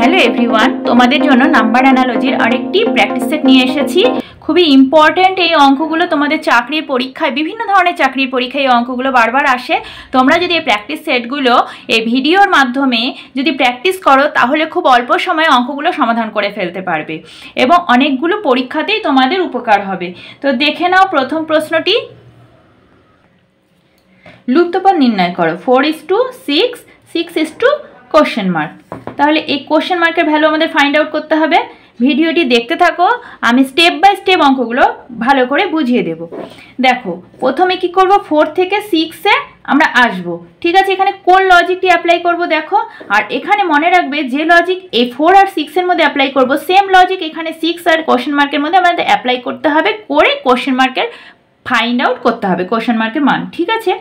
hello everyone তোমাদের জন্য number অ্যানালজির আরেকটি প্র্যাকটিস সেট নিয়ে এসেছি খুবই ইম্পর্ট্যান্ট এই অঙ্কগুলো তোমাদের চাকরির পরীক্ষায় বিভিন্ন ধরনের চাকরির পরীক্ষায় এই অঙ্কগুলো বারবার আসে তোমরা যদি এই প্র্যাকটিস সেটগুলো এই ভিডিওর মাধ্যমে যদি প্র্যাকটিস করো তাহলে খুব অল্প সময়ে অঙ্কগুলো সমাধান করে ফেলতে পারবে এবং অনেকগুলো পরীক্ষাতেই তোমাদের উপকার হবে তো দেখে নাও প্রথম প্রশ্নটি লুপ্তপদ নির্ণয় করো four is to six six is to question mark তাহলে এই কোশ্চেন মার্কের ভ্যালু আমাদের ফাইন্ড আউট করতে হবে ভিডিওটি দেখতে থাকো আমি স্টেপ বাই স্টেপ অঙ্কগুলো ভালো করে বুঝিয়ে দেব দেখো প্রথমে কি করব ফোর থেকে সিক্সে আমরা আসব ঠিক আছে এখানে কোন লজিকটি অ্যাপ্লাই করব দেখো আর এখানে মনে রাখবে যে লজিক এই ফোর আর সিক্সের মধ্যে অ্যাপ্লাই করব সেম লজিক এখানে সিক্স আর কোশ্চেন মার্কের মধ্যে আমাদের অ্যাপ্লাই করতে হবে করে কোশ্চেন মার্কের ফাইন্ড আউট করতে হবে কোয়েশন মার্কের মান ঠিক আছে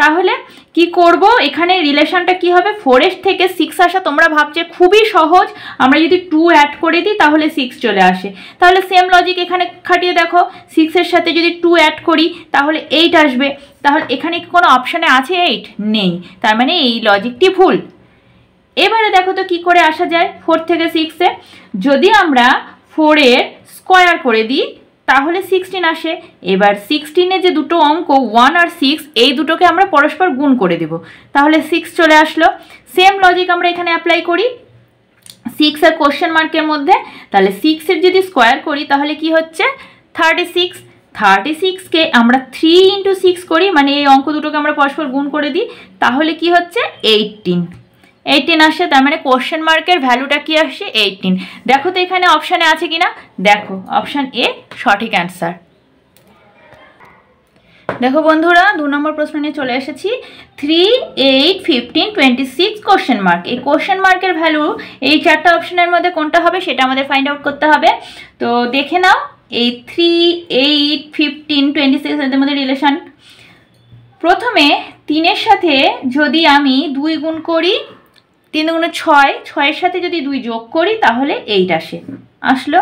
তাহলে কি করব এখানে রিলেশনটা কি হবে ফোরের থেকে সিক্স আসা তোমরা ভাবছে খুবই সহজ আমরা যদি টু অ্যাড করে দিই তাহলে সিক্স চলে আসে তাহলে সেম লজিক এখানে খাটিয়ে দেখো সিক্সের সাথে যদি টু অ্যাড করি তাহলে এইট আসবে তাহলে এখানে কি কোনো অপশানে আছে এইট নেই তার মানে এই লজিকটি ভুল এবারে দেখো তো কি করে আসা যায় ফোর থেকে সিক্সে যদি আমরা ফোরের স্কোয়ার করে দিই তাহলে সিক্সটিন আসে এবার সিক্সটিনে যে দুটো অঙ্ক ওয়ান আর সিক্স এই দুটোকে আমরা পরস্পর গুণ করে দেব তাহলে সিক্স চলে আসলো সেম লজিক আমরা এখানে অ্যাপ্লাই করি সিক্স আর কোশ্চেন মার্কের মধ্যে তাহলে সিক্সের যদি স্কোয়ার করি তাহলে কি হচ্ছে থার্টি সিক্স থার্টি সিক্সকে আমরা থ্রি ইন্টু সিক্স করি মানে এই অঙ্ক দুটোকে আমরা পরস্পর গুণ করে দিই তাহলে কি হচ্ছে এইটিন এইটিন আসছে তার মানে কোশ্চেন মার্কের ভ্যালুটা কি আসছে এইটিন দেখো তো এখানে অপশানে আছে কি না দেখো অপশান এ সঠিক অ্যান্সার দেখো বন্ধুরা দু নম্বর প্রশ্ন নিয়ে চলে এসেছি three eight fifteen twenty six question mark এই কোশ্চেন মার্কের ভ্যালু এই চারটা অপশানের মধ্যে কোনটা হবে সেটা আমাদের ফাইন্ড আউট করতে হবে তো দেখে নাও এই three eight fifteen twenty six এদের মধ্যে রিলেশান প্রথমে তিনের সাথে যদি আমি দুই গুণ করি তিন দুগুণ ছয় ছয়ের সাথে যদি দুই যোগ করি তাহলে এইট আসে আসলো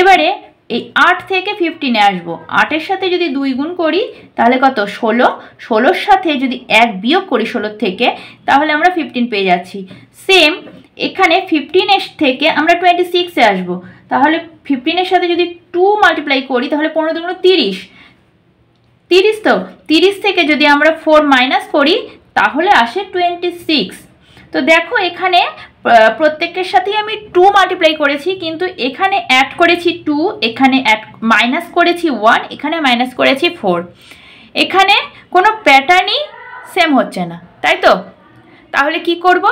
এবারে এই আট থেকে ফিফটিনে আসবো আটের সাথে যদি দুই গুণ করি তাহলে কত ষোলো ষোলোর সাথে যদি এক বিয়োগ করি ষোলোর থেকে তাহলে আমরা ফিফটিন পেয়ে যাচ্ছি সেম এখানে ফিফটিনের থেকে আমরা টোয়েন্টি সিক্সে আসবো তাহলে ফিফটিনের সাথে যদি টু মাল্টিপ্লাই করি তাহলে পনেরো দুগুণ তিরিশ তিরিশ তো তিরিশ থেকে যদি আমরা ফোর মাইনাস করি তাহলে আসে টোয়েন্টি সিক্স তো দেখো এখানে প্রত্যেকের সাথেই আমি টু মাল্টিপ্লাই করেছি কিন্তু এখানে অ্যাড করেছি টু এখানে অ্যাড মাইনাস করেছি ওয়ান এখানে মাইনাস করেছি ফোর এখানে কোনো প্যাটার্নই সেম হচ্ছে না তাই তো তাহলে কি করব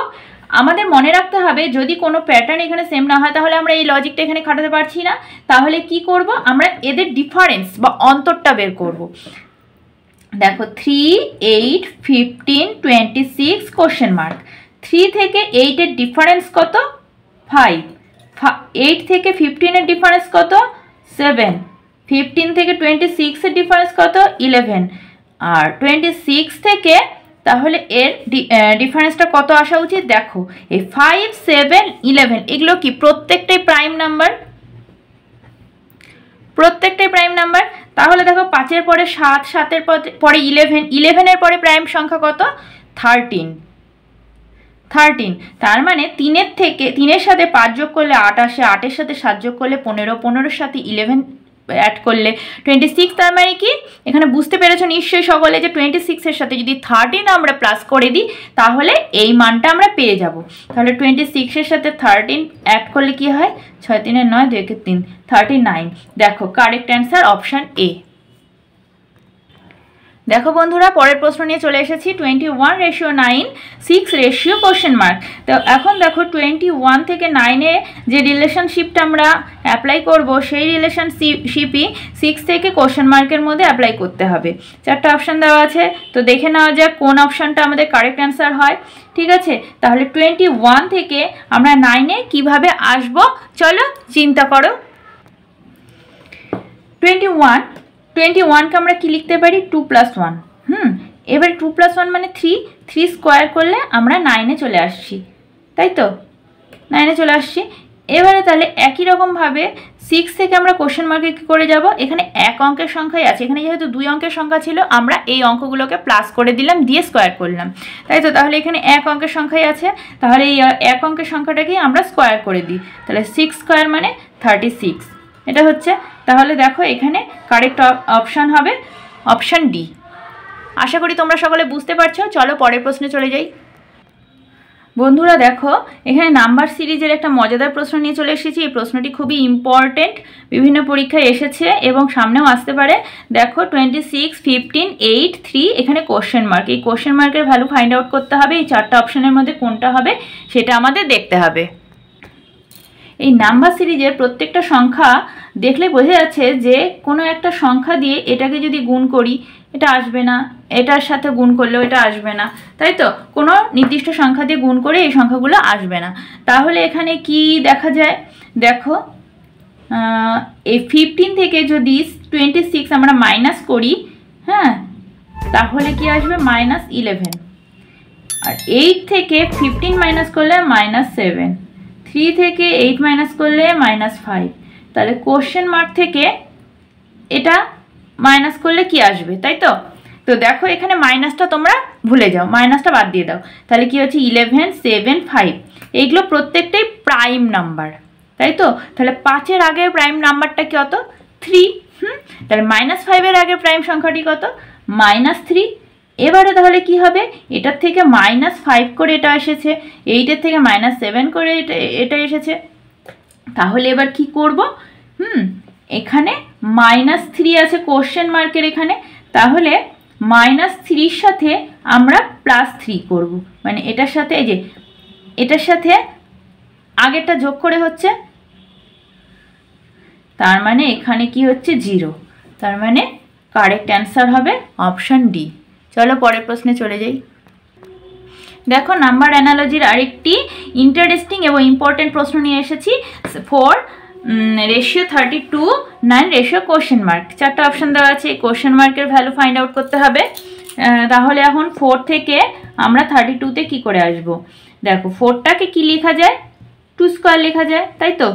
আমাদের মনে রাখতে হবে যদি কোনো প্যাটার্ন এখানে সেম না হয় তাহলে আমরা এই লজিকটা এখানে খাটাতে পারছি না তাহলে কি করব আমরা এদের ডিফারেন্স বা অন্তরটা বের করব দেখো three eight fifteen twenty six question mark three থেকে এইটের ডিফারেন্স কত ফাইভ এইট থেকে ফিফটিনের ডিফারেন্স কত সেভেন ফিফটিন থেকে টোয়েন্টি সিক্সের ডিফারেন্স কত ইলেভেন আর টোয়েন্টি সিক্স থেকে তাহলে এর ডিফারেন্সটা কত আসা উচিত দেখো এই ফাইভ সেভেন ইলেভেন এগুলো কি প্রত্যেকটাই প্রাইম নাম্বার প্রত্যেকটাই প্রাইম নাম্বার তাহলে দেখো পাঁচের পরে সাত সাতের পরে ইলেভেন ইলেভেনের পরে প্রাইম সংখ্যা কত থার্টিন থার্টিন তার মানে তিনের থেকে তিনের সাথে পাঁচ যোগ করলে আট আসে আটের সাথে সাত যোগ করলে পনেরো পনেরোর সাথে ইলেভেন অ্যাড করলে টোয়েন্টি সিক্স তার মানে কি এখানে বুঝতে পেরেছো নিশ্চয়ই সকলে যে টোয়েন্টি সিক্সের সাথে যদি থার্টিন আমরা প্লাস করে দিই তাহলে এই মানটা আমরা পেয়ে যাব তাহলে টোয়েন্টি সিক্সের সাথে থার্টিন অ্যাড করলে কি হয় ছয় তিনের নয় দুই একের তিন থার্টি নাইন দেখো কারেক্ট অ্যান্সার অপশান এ দেখো বন্ধুরা পরের প্রশ্ন নিয়ে চলে এসেছি twenty one ratio nine six ratio question mark তো এখন দেখো টোয়েন্টি ওয়ান থেকে নাইনে যে রিলেশনশিপটা আমরা অ্যাপ্লাই করব সেই রিলেশনশিপই সিক্স থেকে কোশ্চেন মার্কের মধ্যে অ্যাপ্লাই করতে হবে চারটে অপশান দেওয়া আছে তো দেখে নেওয়া যাক কোন অপশানটা আমাদের কারেক্ট অ্যান্সার হয় ঠিক আছে তাহলে টোয়েন্টি ওয়ান থেকে আমরা নাইনে কিভাবে আসব চলো চিন্তা করো টোয়েন্টি ওয়ান টোয়েন্টি ওয়ানকে আমরা কী লিখতে পারি টু প্লাস ওয়ান হুম এবার টু প্লাস ওয়ান মানে থ্রি থ্রি স্কোয়ার করলে আমরা নাইনে চলে আসছি তাই তো নাইনে চলে আসছি এবারে তাহলে একই রকমভাবে সিক্স থেকে আমরা কোশ্চেন মার্কে কী করে যাব এখানে এক অঙ্কের সংখ্যাই আছে এখানে যেহেতু দুই অঙ্কের সংখ্যা ছিল আমরা এই অঙ্কগুলোকে প্লাস করে দিলাম দিয়ে স্কোয়ার করলাম তাই তো তাহলে এখানে এক অঙ্কের সংখ্যাই আছে তাহলে এই এক অঙ্কের সংখ্যাটাকেই আমরা স্কোয়ার করে দিই তাহলে সিক্স স্কোয়ার মানে থার্টি সিক্স এটা হচ্ছে তাহলে দেখো এখানে কারেক্ট অপশান হবে অপশান ডি আশা করি তোমরা সকলে বুঝতে পারছো চলো পরের প্রশ্নে চলে যাই বন্ধুরা দেখো এখানে নাম্বার সিরিজের একটা মজাদার প্রশ্ন নিয়ে চলে এসেছি এই প্রশ্নটি খুবই ইম্পর্টেন্ট বিভিন্ন পরীক্ষায় এসেছে এবং সামনেও আসতে পারে দেখো twenty six fifteen eight three এখানে কোশ্চেন মার্ক এই কোশ্চেন মার্কের ভ্যালু ফাইন্ড আউট করতে হবে এই চারটা অপশানের মধ্যে কোনটা হবে সেটা আমাদের দেখতে হবে এই নাম্বার সিরিজের প্রত্যেকটা সংখ্যা দেখলে বোঝা যাচ্ছে যে কোনো একটা সংখ্যা দিয়ে এটাকে যদি গুণ করি এটা আসবে না এটার সাথে গুণ করলেও এটা আসবে না তাই তো কোনো নির্দিষ্ট সংখ্যা দিয়ে গুণ করে এই সংখ্যাগুলো আসবে না তাহলে এখানে কি দেখা যায় দেখো এই ফিফটিন থেকে যদি টোয়েন্টি সিক্স আমরা মাইনাস করি হ্যাঁ তাহলে কি আসবে মাইনাস ইলেভেন আর এইট থেকে ফিফটিন মাইনাস করলে মাইনাস সেভেন থ্রি থেকে এইট মাইনাস করলে মাইনাস ফাইভ তাহলে কোশ্চেন মার্ক থেকে এটা মাইনাস করলে কি আসবে তাই তো তো দেখো এখানে মাইনাসটা তোমরা ভুলে যাও মাইনাসটা বাদ দিয়ে দাও তাহলে কি হচ্ছে ইলেভেন সেভেন ফাইভ এইগুলো প্রত্যেকটাই প্রাইম নাম্বার তাই তো তাহলে পাঁচের আগে প্রাইম নাম্বারটা কি অত থ্রি হুম তাহলে মাইনাস ফাইভের আগে প্রাইম সংখ্যাটি কত মাইনাস থ্রি এবারে তাহলে কি হবে এটার থেকে মাইনাস ফাইভ করে এটা এসেছে এইটের থেকে মাইনাস সেভেন করে এটা এটা এসেছে তাহলে এবার কি করব হুম এখানে মাইনাস থ্রি আছে কোশ্চেন মার্কের এখানে তাহলে মাইনাস থ্রির সাথে আমরা প্লাস থ্রি করব মানে এটার সাথে এই যে এটার সাথে আগেরটা যোগ করে হচ্ছে তার মানে এখানে কি হচ্ছে জিরো তার মানে কারেক্ট অ্যান্সার হবে অপশান ডি চলো পরের প্রশ্নে চলে যাই দেখো নাম্বার অ্যানালজির আরেকটি ইন্টারেস্টিং এবং ইম্পর্টেন্ট প্রশ্ন নিয়ে এসেছি four ratio thirty two nine ratio question mark চারটা অপশান দেওয়া আছে এই কোশ্চেন মার্কের ভ্যালু ফাইন্ড আউট করতে হবে তাহলে এখন ফোর থেকে আমরা থার্টি টুতে কী করে আসব দেখো ফোরটাকে কি লেখা যায় টু স্কোয়ার লেখা যায় তাই তো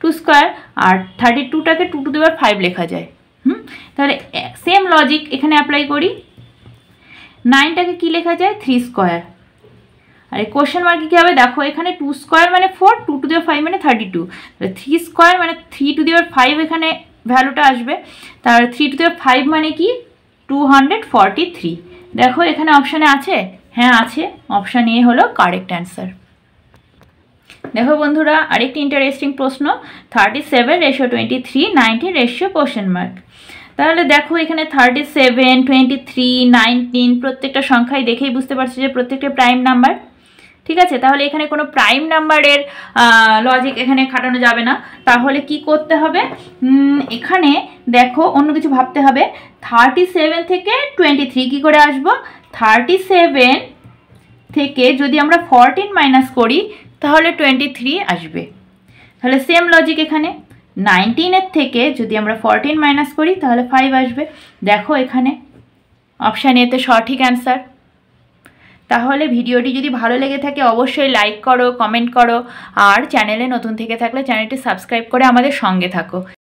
টু স্কোয়ার আর থার্টি টুটাকে টু টু দেবার ফাইভ লেখা যায় হুম তাহলে সেম লজিক এখানে অ্যাপ্লাই করি নাইনটাকে কী লেখা যায় থ্রি স্কোয়ার আর এই কোশ্চেন মার্কে কী হবে দেখো এখানে টু স্কোয়ার মানে ফোর টু টু দেওয়ার ফাইভ মানে থার্টি টু থ্রি স্কোয়ার মানে থ্রি টু দেওয়ার ফাইভ এখানে ভ্যালুটা আসবে তার থ্রি টু দেওয়ার ফাইভ মানে কি টু হান্ড্রেড ফর্টি থ্রি দেখো এখানে অপশানে আছে হ্যাঁ আছে অপশান এ হলো কারেক্ট অ্যান্সার দেখো বন্ধুরা আরেকটি ইন্টারেস্টিং প্রশ্ন thirty seven ratio twenty three ninety ratio question mark তাহলে দেখো এখানে thirty seven twenty three nineteen প্রত্যেকটা সংখ্যাই দেখেই বুঝতে পারছি যে প্রত্যেকটা প্রাইম নাম্বার ঠিক আছে তাহলে এখানে কোনো প্রাইম নাম্বারের লজিক এখানে খাটানো যাবে না তাহলে কি করতে হবে এখানে দেখো অন্য কিছু ভাবতে হবে থার্টি সেভেন থেকে টোয়েন্টি থ্রি কী করে আসবো থার্টি সেভেন থেকে যদি আমরা ফরটিন মাইনাস করি তাহলে টোয়েন্টি থ্রি আসবে তাহলে সেম লজিক এখানে নাইনটিনের থেকে যদি আমরা ফরটিন মাইনাস করি তাহলে ফাইভ আসবে দেখো এখানে অপশান এতে সঠিক অ্যান্সার তাহলে ভিডিওটি যদি ভালো লেগে থাকে অবশ্যই লাইক করো কমেন্ট করো আর চ্যানেলে নতুন থেকে থাকলে চ্যানেলটি সাবস্ক্রাইব করে আমাদের সঙ্গে থাকো